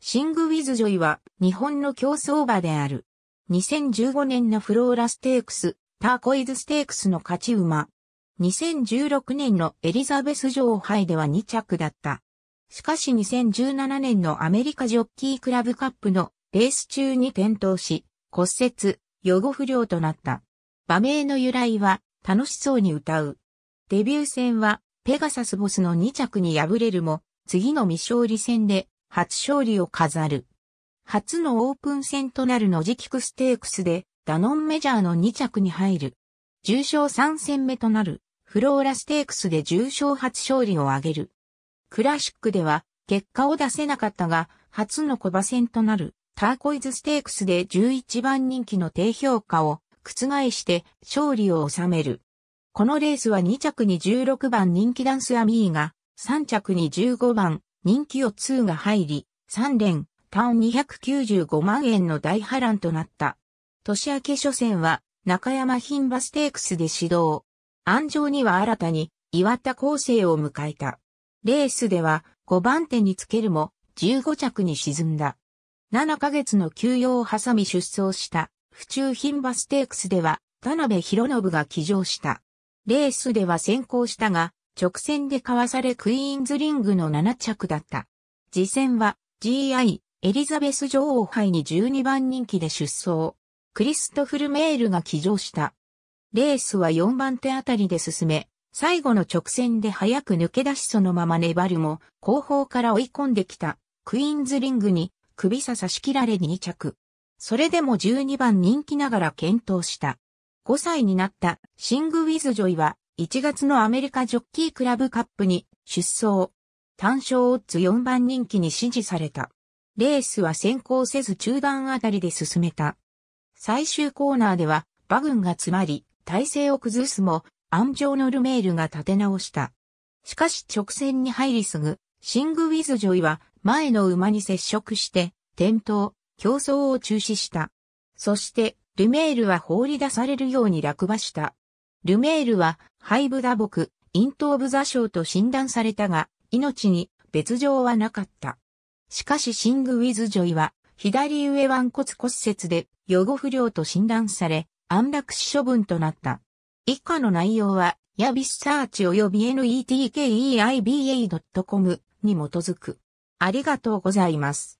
シング・ウィズ・ジョイは日本の競争馬である。2015年のフローラステークス、ターコイズステークスの勝ち馬。2016年のエリザベス女王杯では2着だった。しかし2017年のアメリカジョッキークラブカップのレース中に転倒し、骨折、予後不良となった。馬名の由来は楽しそうに歌う。デビュー戦はペガサスボスの2着に敗れるも、次の未勝利戦で初勝利を飾る。初のオープン戦となるノジキクステークスで、ダノンメジャーの2着に入る。重賞3戦目となる、フローラステークスで重賞初勝利を挙げる。クラシックでは、結果を出せなかったが、初のコバ戦となる、ターコイズステークスで11番人気の低評価を、覆して勝利を収める。このレースは2着に16番人気ダンスアミーが、3着に15番人気を2が入り、3連、単295万円の大波乱となった。年明け初戦は、中山品馬ステークスで指導。安城には新たに、岩田構成を迎えた。レースでは、5番手につけるも、15着に沈んだ。7ヶ月の休養を挟み出走した、府中品馬ステークスでは、田辺博信が騎乗した。レースでは先行したが、直線でかわされクイーンズリングの7着だった。次戦は GI エリザベス女王杯に12番人気で出走。クリストフル・メールが騎乗した。レースは4番手あたりで進め、最後の直線で早く抜け出しそのまま粘るも、後方から追い込んできた、クイーンズリングに、首差さし切られ2着。それでも12番人気ながら検討した。5歳になった、シング・ウィズ・ジョイは、1月のアメリカジョッキークラブカップに出走。単勝オッズ4番人気に支持された。レースは先行せず中段あたりで進めた。最終コーナーでは馬群が詰まり、体勢を崩すも、安城のルメールが立て直した。しかし直線に入りすぐ、シングウィズジョイは前の馬に接触して、転倒、競争を中止した。そして、ルメールは放り出されるように落馬した。ルメールは、肺部打撲、咽頭部座傷と診断されたが、命に別状はなかった。しかしシング・ウィズ・ジョイは、左上腕骨骨折で予後不良と診断され、安楽死処分となった。以下の内容は、ヤビスサーチ及び netkeiba.com に基づく。ありがとうございます。